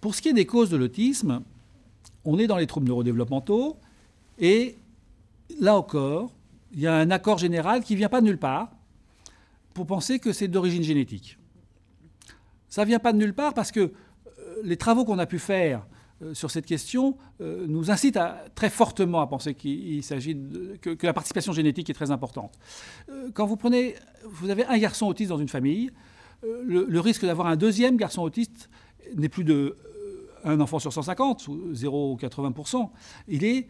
Pour ce qui est des causes de l'autisme, on est dans les troubles neurodéveloppementaux et là encore, il y a un accord général qui ne vient pas de nulle part pour penser que c'est d'origine génétique. Ça ne vient pas de nulle part parce que euh, les travaux qu'on a pu faire euh, sur cette question euh, nous incitent très fortement à penser qu'il s'agit que, la participation génétique est très importante. Quand vous prenez, vous avez un garçon autiste dans une famille, le risque d'avoir un deuxième garçon autiste n'est plus de un enfant sur 150, ou 80 il est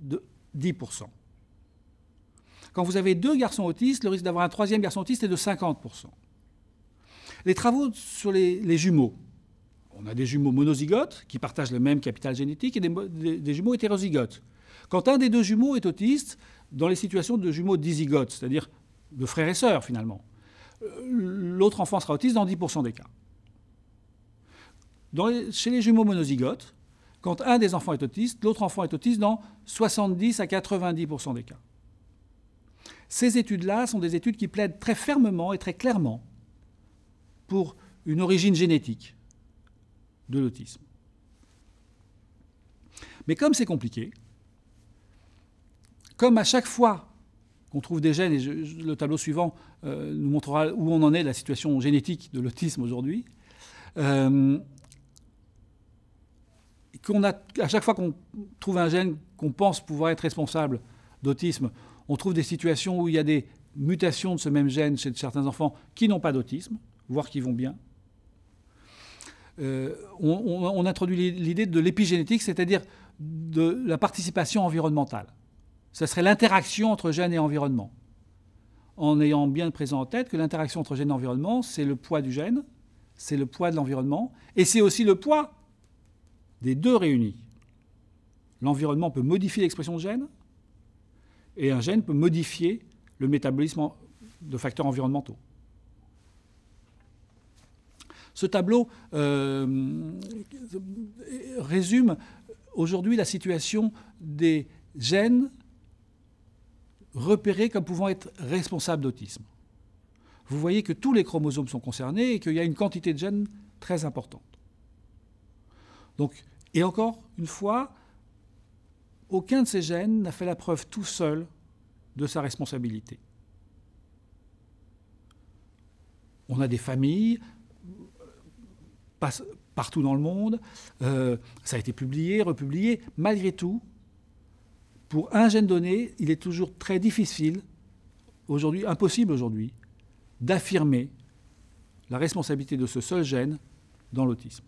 de 10%. Quand vous avez deux garçons autistes, le risque d'avoir un troisième garçon autiste est de 50%. Les travaux sur les, jumeaux. On a des jumeaux monozygotes qui partagent le même capital génétique et des, jumeaux hétérozygotes. Quand un des deux jumeaux est autiste, dans les situations de jumeaux dizygotes, c'est-à-dire de frères et sœurs finalement, euh, l'autre enfant sera autiste dans 10% des cas chez les jumeaux monozygotes, quand un des enfants est autiste, l'autre enfant est autiste dans 70 à 90% des cas. Ces études-là sont des études qui plaident très fermement et très clairement pour une origine génétique de l'autisme. Mais comme c'est compliqué, comme à chaque fois qu'on trouve des gènes, et le tableau suivant euh, nous montrera où on en est de la situation génétique de l'autisme aujourd'hui, euh, qu'on a, à chaque fois qu'on trouve un gène qu'on pense pouvoir être responsable d'autisme, on trouve des situations où il y a des mutations de ce même gène chez certains enfants qui n'ont pas d'autisme, voire qui vont bien. Euh, on, introduit l'idée de l'épigénétique, c'est-à-dire de la participation environnementale. Ce serait l'interaction entre gène et environnement. En ayant bien présent en tête que l'interaction entre gène et environnement, c'est le poids du gène, c'est le poids de l'environnement, et c'est aussi le poids des deux réunis, l'environnement peut modifier l'expression de gènes et un gène peut modifier le métabolisme de facteurs environnementaux. Ce tableau euh, résume aujourd'hui la situation des gènes repérés comme pouvant être responsables d'autisme. Vous voyez que tous les chromosomes sont concernés et qu'il y a une quantité de gènes très importante et encore une fois, aucun de ces gènes n'a fait la preuve tout seul de sa responsabilité. On a des familles partout dans le monde, euh, ça a été publié, republié. Malgré tout, pour un gène donné, il est toujours très difficile, aujourd'hui, impossible aujourd'hui, d'affirmer la responsabilité de ce seul gène dans l'autisme.